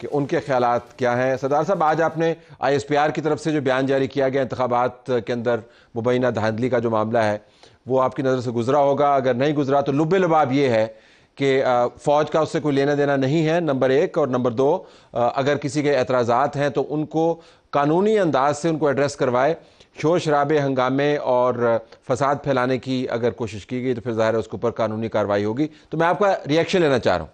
कि उनके ख्याल क्या हैं सरदार साहब आज आपने आई एस पी आर की तरफ से जो बयान जारी किया गया इंतबात के अंदर मुबैना धांधली का जो मामला है वो आपकी नज़र से गुजरा होगा अगर नहीं गुजरा तो लुबे लबाब ये है कि फ़ौज का उससे कोई लेना देना नहीं है नंबर एक और नंबर दो अगर किसी के एतराज़ात हैं तो उनको कानूनी अंदाज से उनको एड्रेस करवाए शोर शराबे हंगामे और फसाद फैलाने की अगर कोशिश की गई तो फिर ज़ाहिर है उसके ऊपर कानूनी कार्रवाई होगी तो मैं आपका रिएक्शन लेना चाह रहा हूँ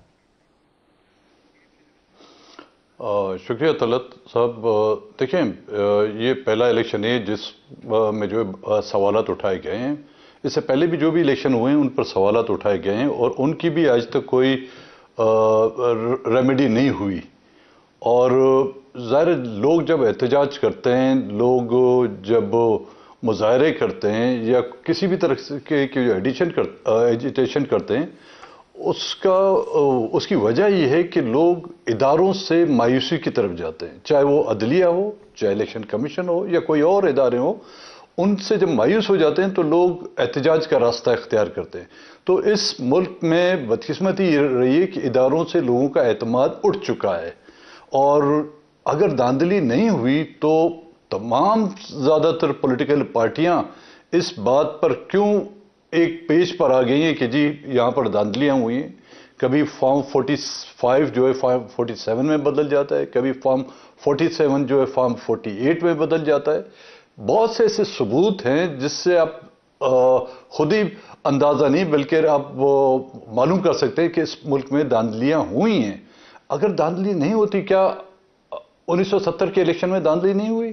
शुक्रिया तलत साहब देखिए ये पहला इलेक्शन है जिस में जो सवाल उठाए गए हैं इससे पहले भी जो भी इलेक्शन हुए हैं उन पर सवालत उठाए गए हैं और उनकी भी आज तक कोई रेमेडी नहीं हुई और ज़ाहिर लोग जब एहतजाज करते हैं लोग जब मुजाहरे करते हैं या किसी भी तरह के जो एडिशन कर एजिटेशन करते हैं उसका उसकी वजह यह है कि लोग इदारों से मायूसी की तरफ जाते हैं चाहे वो अदलिया हो चाहे इलेक्शन कमीशन हो या कोई और इदारे हो उनसे जब मायूस हो जाते हैं तो लोग एहतजाज का रास्ता इख्तियार करते हैं तो इस मुल्क में बदकस्मती रही है कि इदारों से लोगों का अतमाद उठ चुका है और अगर धांधली नहीं हुई तो तमाम ज़्यादातर पोलिटिकल पार्टियाँ इस बात पर क्यों एक पेज पर आ गई हैं कि जी यहाँ पर धांधलियाँ हुई हैं कभी फॉर्म 45 जो है फॉर्म 47 में बदल जाता है कभी फॉर्म 47 जो है फॉर्म 48 में बदल जाता है बहुत से ऐसे सबूत हैं जिससे आप खुद ही अंदाज़ा नहीं बल्कि आप मालूम कर सकते हैं कि इस मुल्क में धांधलियाँ हुई हैं अगर धांधली नहीं होती क्या 1970 के इलेक्शन में धांधली नहीं हुई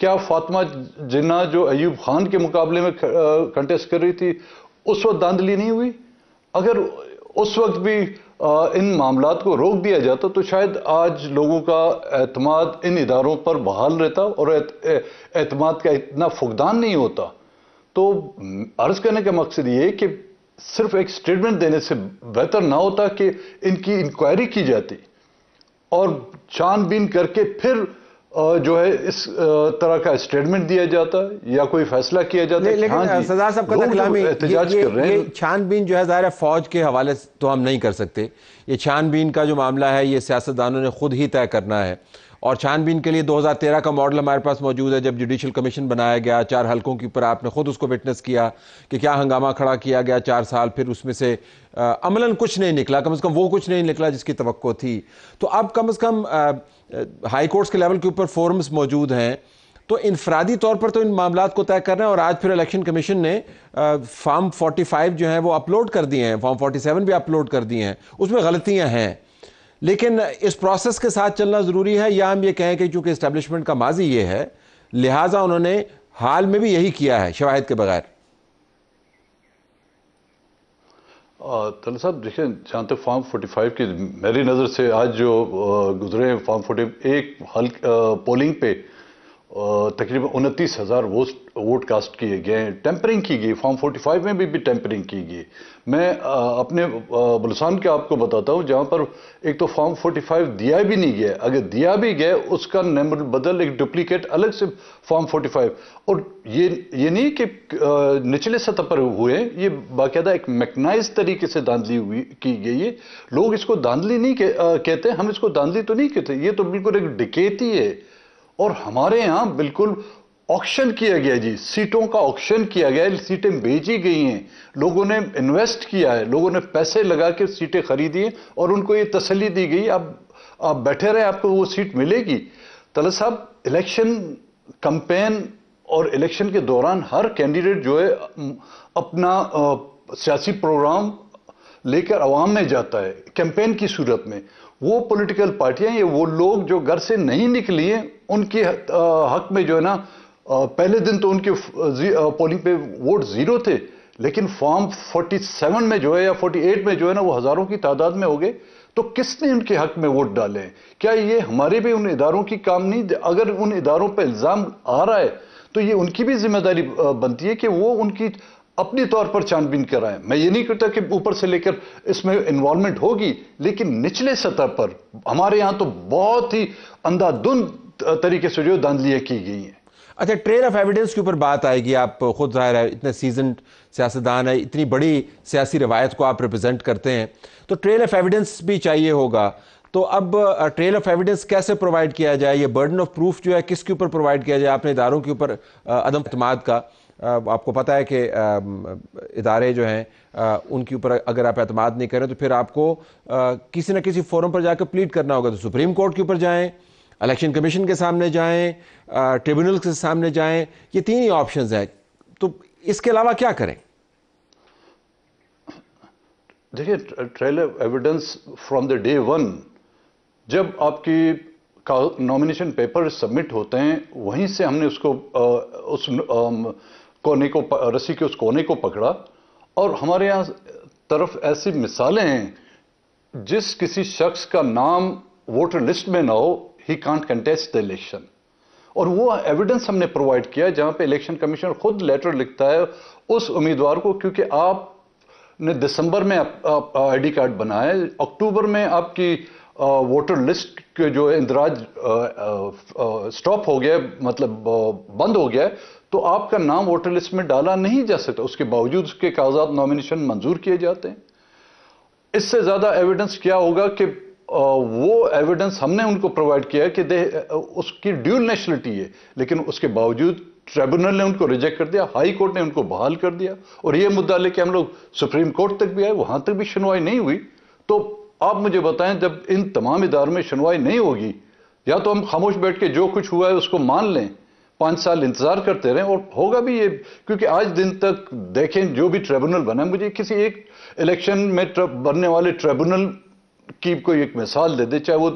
क्या फातिमा जिन्ना जो अयूब खान के मुकाबले में कंटेस्ट कर रही थी उस वक्त धांधली नहीं हुई अगर उस वक्त भी इन मामला को रोक दिया जाता तो शायद आज लोगों का अतमाद इन इदारों पर बहाल रहता और अतमाद का इतना फुकदान नहीं होता तो अर्ज करने का मकसद ये कि सिर्फ एक स्टेटमेंट देने से बेहतर ना होता कि इनकी इंक्वायरी की जाती और छानबीन करके फिर जो है इस तरह का स्टेटमेंट दिया जाता है या कोई फैसला किया जाता ले, लेकिन हाँ सरदार साहब कदर तो तो कलामी छानबीन जो है ज़ाहिर है फौज के हवाले तो हम नहीं कर सकते ये छानबीन का जो मामला है ये सियासतदानों ने खुद ही तय करना है और छानबीन के लिए 2013 का मॉडल हमारे पास मौजूद है जब जुडिशल कमीशन बनाया गया चार हलकों के ऊपर आपने खुद उसको विटनेस किया कि क्या हंगामा खड़ा किया गया चार साल फिर उसमें से अमलन कुछ नहीं निकला कम अज़ कम वो कुछ नहीं निकला जिसकी तो थी तो अब कम अज़ कम हाई कोर्ट्स के लेवल के ऊपर फोरम्स मौजूद हैं तो इनफरादी तौर पर तो इन मामला को तय करना है और आज फिर इलेक्शन कमीशन ने फॉर्म 45 जो है वो अपलोड कर दिए हैं फॉर्म 47 भी अपलोड कर दिए हैं उसमें गलतियां हैं लेकिन इस प्रोसेस के साथ चलना ज़रूरी है या हम ये कहें कि चूंकि इस्टेब्लिशमेंट का माजी ये है लिहाजा उन्होंने हाल में भी यही किया है शवाहद के बगैर साहब देखिए जहाँ तक फॉर्म 45 की मेरी नज़र से आज जो गुजरे फॉर्म फोर्टी एक हल पोलिंग पे तकरीबन उनतीस हज़ार वोट वोट कास्ट किए गए हैं टेम्परिंग की गई फॉर्म 45 में भी, भी टेम्परिंग की गई मैं अपने बलुसान के आपको बताता हूँ जहाँ पर एक तो फॉर्म 45 दिया भी नहीं गया अगर दिया भी गया उसका नंबर बदल एक डुप्लीकेट अलग से फॉर्म 45 और ये ये नहीं कि निचले सतह पर हुए ये बाकायदा एक मैकनाइज तरीके से धांधली हुई की गई है लोग इसको धांधली नहीं कहते हम इसको धांधली तो नहीं कहते ये तो बिल्कुल एक डिकेती है और हमारे यहाँ बिल्कुल ऑक्शन किया गया जी सीटों का ऑक्शन किया गया सीटें बेची गई हैं लोगों ने इन्वेस्ट किया है लोगों ने पैसे लगा के सीटें खरीदी हैं और उनको ये तसली दी गई अब आप बैठे रहे आपको वो सीट मिलेगी तला साहब इलेक्शन कंपेन और इलेक्शन के दौरान हर कैंडिडेट जो है अपना सियासी प्रोग्राम लेकर आवाम में जाता है कैंपेन की सूरत में वो पॉलिटिकल पार्टियां ये वो लोग जो घर से नहीं निकली हैं उनके हक में जो है ना पहले दिन तो उनके पोलिंग पे वोट ज़ीरो थे लेकिन फॉर्म 47 में जो है या 48 में जो है ना वो हज़ारों की तादाद में हो गए तो किसने उनके हक में वोट डाले क्या ये हमारे भी उन इदारों की काम नहीं अगर उन इदारों पर इल्ज़ाम आ रहा है तो ये उनकी भी जिम्मेदारी बनती है कि वो उनकी अपने तौर पर छानबीन कराएं मैं ये नहीं कहता कि ऊपर से लेकर इसमें इन्वॉल्वमेंट होगी लेकिन निचले सतह पर हमारे यहाँ तो बहुत ही अंधाधुंध तरीके से जो धांधलियाँ की गई हैं अच्छा ट्रेन ऑफ एविडेंस के ऊपर बात आएगी आप खुद जाहिर है इतने सीजन सियासतदान है इतनी बड़ी सियासी रवायत को आप रिप्रेजेंट करते हैं तो ट्रेल ऑफ एविडेंस भी चाहिए होगा तो अब ट्रेल ऑफ एविडेंस कैसे प्रोवाइड किया जाए ये बर्डन ऑफ प्रूफ जो है किसके ऊपर प्रोवाइड किया जाए अपने इदारों के ऊपर अदम अतमाद का आपको पता है कि इदारे जो हैं उनके ऊपर अगर आप अतमाद नहीं करें तो फिर आपको किसी न किसी फोरम पर जाकर प्लीट करना होगा तो सुप्रीम कोर्ट के ऊपर जाएँ इलेक्शन कमीशन के सामने जाएं ट्रिब्यूनल के सामने जाएं ये तीन ही ऑप्शंस हैं तो इसके अलावा क्या करें देखिए trail of evidence from the day one जब आपकी का नॉमिनेशन पेपर सबमिट होते हैं वहीं से हमने उसको आ, उस आ, कोने को रस्सी के उस कोने को पकड़ा और हमारे यहाँ तरफ ऐसी मिसालें हैं जिस किसी शख्स का नाम वोटर लिस्ट में ना हो ही कांट कंटेस्ट द इलेक्शन और वो एविडेंस हमने प्रोवाइड किया जहां पे इलेक्शन कमीशन खुद लेटर लिखता है उस उम्मीदवार को क्योंकि आप ने दिसंबर में आई डी कार्ड बनाए अक्टूबर में आपकी वोटर लिस्ट के जो इंदिराज स्टॉप हो गया मतलब बंद हो गया तो आपका नाम वोटर लिस्ट में डाला नहीं जा सकता उसके बावजूद उसके कागजात नॉमिनेशन मंजूर किए जाते हैं इससे ज़्यादा एविडेंस क्या होगा कि वो एविडेंस हमने उनको प्रोवाइड किया कि दे उसकी ड्यूल नेशनलिटी है लेकिन उसके बावजूद ट्रिब्यूनल ने उनको रिजेक्ट कर दिया हाई कोर्ट ने उनको बहाल कर दिया और ये मुद्दा लेके हम लोग सुप्रीम कोर्ट तक भी आए वहां तक भी सुनवाई नहीं हुई तो आप मुझे बताएं जब इन तमाम इदारों में सुनवाई नहीं होगी या तो हम खामोश बैठ के जो कुछ हुआ है उसको मान लें पाँच साल इंतजार करते रहें और होगा भी ये क्योंकि आज दिन तक देखें जो भी ट्रिब्यूनल बना मुझे किसी एक इलेक्शन में बनने वाले ट्रिब्यूनल की कोई एक मिसाल दे दे चाहे वो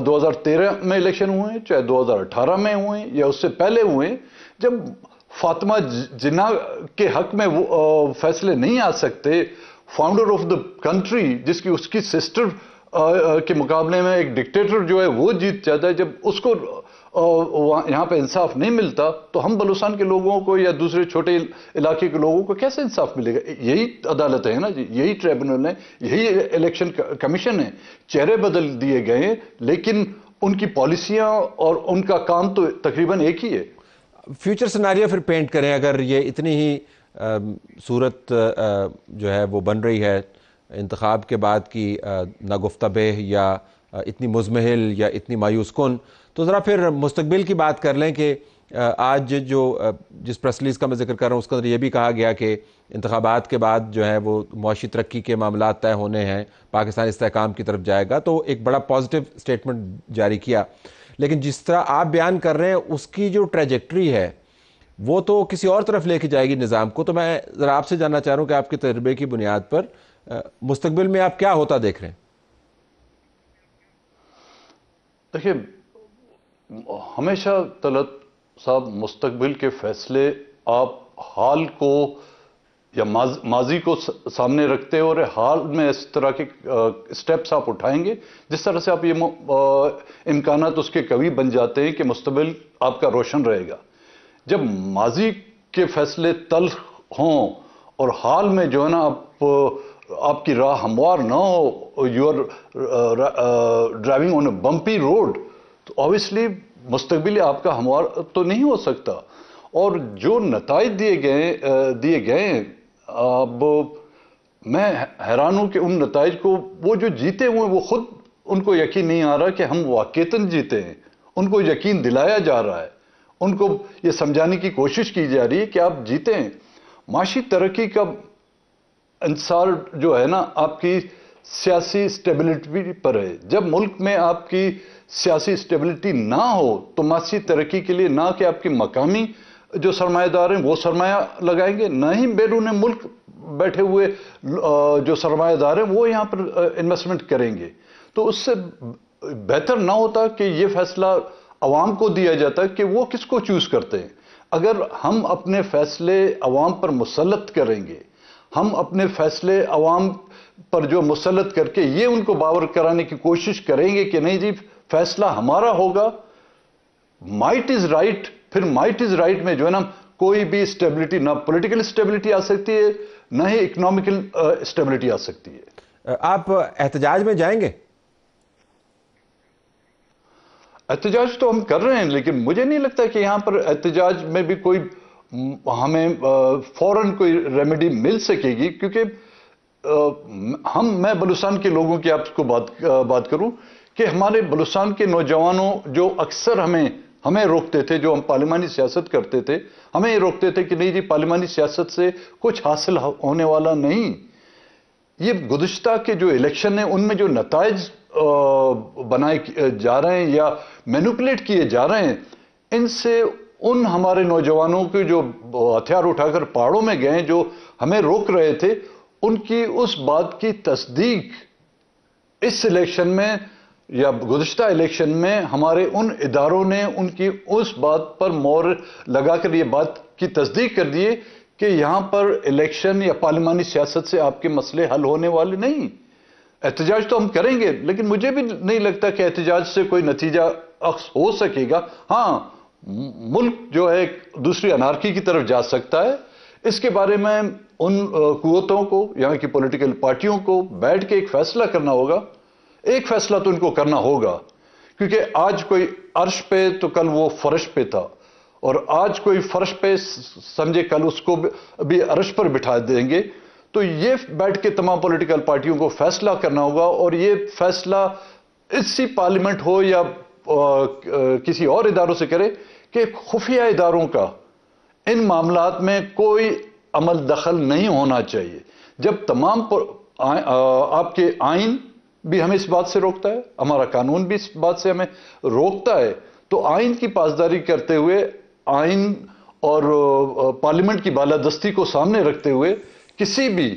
दो हज़ार तेरह में इलेक्शन हुए चाहे दो हज़ार अठारह में हुए या उससे पहले हुए जब फातिमा जिन्ना के हक में वो फैसले नहीं आ सकते फाउंडर ऑफ द कंट्री जिसकी उसकी सिस्टर के मुकाबले में एक डिक्टेटर जो है वो जीत जाता है जब उसको और यहाँ पे इंसाफ नहीं मिलता तो हम बलूचान के लोगों को या दूसरे छोटे इलाके के लोगों को कैसे इंसाफ मिलेगा यही अदालत है ना यही ट्रिब्यूनल है यही इलेक्शन कमीशन है चेहरे बदल दिए गए लेकिन उनकी पॉलिसियाँ और उनका काम तो तकरीबन एक ही है फ्यूचर सिनारियो फिर पेंट करें अगर ये इतनी ही आ, सूरत आ, जो है वो बन रही है इंतखाब के बाद की नागुफ्तबे या इतनी मुजमहल या इतनी मायूस कन तो ज़रा फिर मुस्तबिल की बात कर लें कि आज जो जिस रिलीज़ का मैं जिक्र कर रहा हूँ उसके अंदर यह भी कहा गया कि इंतबात के बाद जो है वो मुशी तरक्की के मामला तय होने हैं पाकिस्तान इसकाम की तरफ जाएगा तो एक बड़ा पॉजिटिव स्टेटमेंट जारी किया लेकिन जिस तरह आप बयान कर रहे हैं उसकी जो ट्रेजेक्ट्री है वो तो किसी और तरफ लेके जाएगी निज़ाम को तो मैं ज़रा आपसे जानना चाह रहा हूँ कि आपके तजर्बे की बुनियाद पर मुस्तबिल में आप क्या होता देख रहे हैं देखिए हमेशा तलत साहब मुस्तबिल के फैसले आप हाल को या माज, माजी को सामने रखते हो और हाल में इस तरह के स्टेप्स आप उठाएंगे जिस तरह से आप ये इम्कान उसके कवि बन जाते हैं कि मुस्तबिल आपका रोशन रहेगा जब माजी के फैसले तल हों और हाल में जो है ना आप आपकी राह हमवार ना हो you are driving on a bumpy road तो ऑब्वियसली मुस्तबिल आपका हमवार तो नहीं हो सकता और जो नतज दिए गए uh, दिए गए अब मैं हैरान हूँ कि उन नतज को वो जो जीते हुए वो खुद उनको यकीन नहीं आ रहा कि हम वाक़ता जीते हैं उनको यकीन दिलाया जा रहा है उनको ये समझाने की कोशिश की जा रही है कि आप जीते हैं माशी तरक्की का इंसार जो है ना आपकी सियासी स्टेबिलिटी पर है जब मुल्क में आपकी सियासी स्टेबिलिटी ना हो तो मासी तरक्की के लिए ना कि आपकी मकामी जो सरमाएदार हैं वो सरमाया लगाएंगे ना ही बैरून मुल्क बैठे हुए जो सरमाएदार हैं वो यहाँ पर इन्वेस्टमेंट करेंगे तो उससे बेहतर ना होता कि ये फैसला आवाम को दिया जाता कि वो किसको चूज़ करते हैं अगर हम अपने फैसले आवाम पर मुसलत करेंगे हम अपने फैसले अवाम पर जो मुसलत करके ये उनको बावर कराने की कोशिश करेंगे कि नहीं जी फैसला हमारा होगा माइट इज राइट फिर माइट इज राइट में जो है ना कोई भी स्टेबिलिटी ना पॉलिटिकल स्टेबिलिटी आ सकती है ना ही इकोनॉमिकल स्टेबिलिटी आ सकती है आप एहतजाज में जाएंगे एहतजाज तो हम कर रहे हैं लेकिन मुझे नहीं लगता कि यहां पर एहतजाज में भी कोई हमें फ़ौरन कोई रेमेडी मिल सकेगी क्योंकि हम मैं बलूचिस्तान के लोगों की आपको बात बात करूं कि हमारे बलूचिस्तान के नौजवानों जो अक्सर हमें हमें रोकते थे जो हम पार्लिमानी सियासत करते थे हमें ये रोकते थे कि नहीं जी पार्लिमानी सियासत से कुछ हासिल होने वाला नहीं ये गुजशत के जो इलेक्शन है उनमें जो नतज बनाए जा रहे हैं या मैनुपलेट किए जा रहे हैं इनसे उन हमारे नौजवानों के जो हथियार उठाकर पहाड़ों में गए जो हमें रोक रहे थे उनकी उस बात की तस्दीक इस इलेक्शन में या गुजशत इलेक्शन में हमारे उन इदारों ने उनकी उस बात पर मोर लगाकर ये बात की तस्दीक कर दिए कि यहाँ पर इलेक्शन या पार्लिमानी सियासत से आपके मसले हल होने वाले नहीं एहतजाज तो हम करेंगे लेकिन मुझे भी नहीं लगता कि एहतजाज से कोई नतीजा अक्स हो सकेगा हाँ मुल्क जो है दूसरी अनारकी की तरफ जा सकता है इसके बारे में उन कुतों को यहाँ की पॉलिटिकल पार्टियों को बैठ के एक फैसला करना होगा एक फैसला तो इनको करना होगा क्योंकि आज कोई अर्श पे तो कल वो फर्श पे था और आज कोई फर्श पे समझे कल उसको भी अर्श पर बिठा देंगे तो ये बैठ के तमाम पॉलिटिकल पार्टियों को फैसला करना होगा और ये फैसला इसी पार्लियामेंट हो या किसी और इदारों से करे कि खुफिया इदारों का इन मामला में कोई अमल दखल नहीं होना चाहिए जब तमाम आ, आ, आपके आइन भी हमें इस बात से रोकता है हमारा कानून भी इस बात से हमें रोकता है तो आइन की पासदारी करते हुए आइन और पार्लियामेंट की बालादस्ती को सामने रखते हुए किसी भी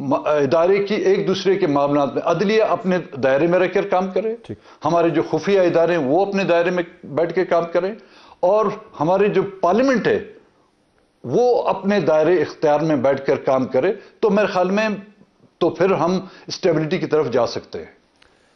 इदारे की एक दूसरे के मामला में अदलिया अपने दायरे में रहकर काम करें हमारे जो खुफिया इदारे हैं वो अपने दायरे में बैठ के काम करें और हमारे जो पार्लियामेंट है वो अपने दायरे इख्तियार में बैठ कर काम करे तो मेरे ख्याल में तो फिर हम स्टेबिलिटी की तरफ जा सकते हैं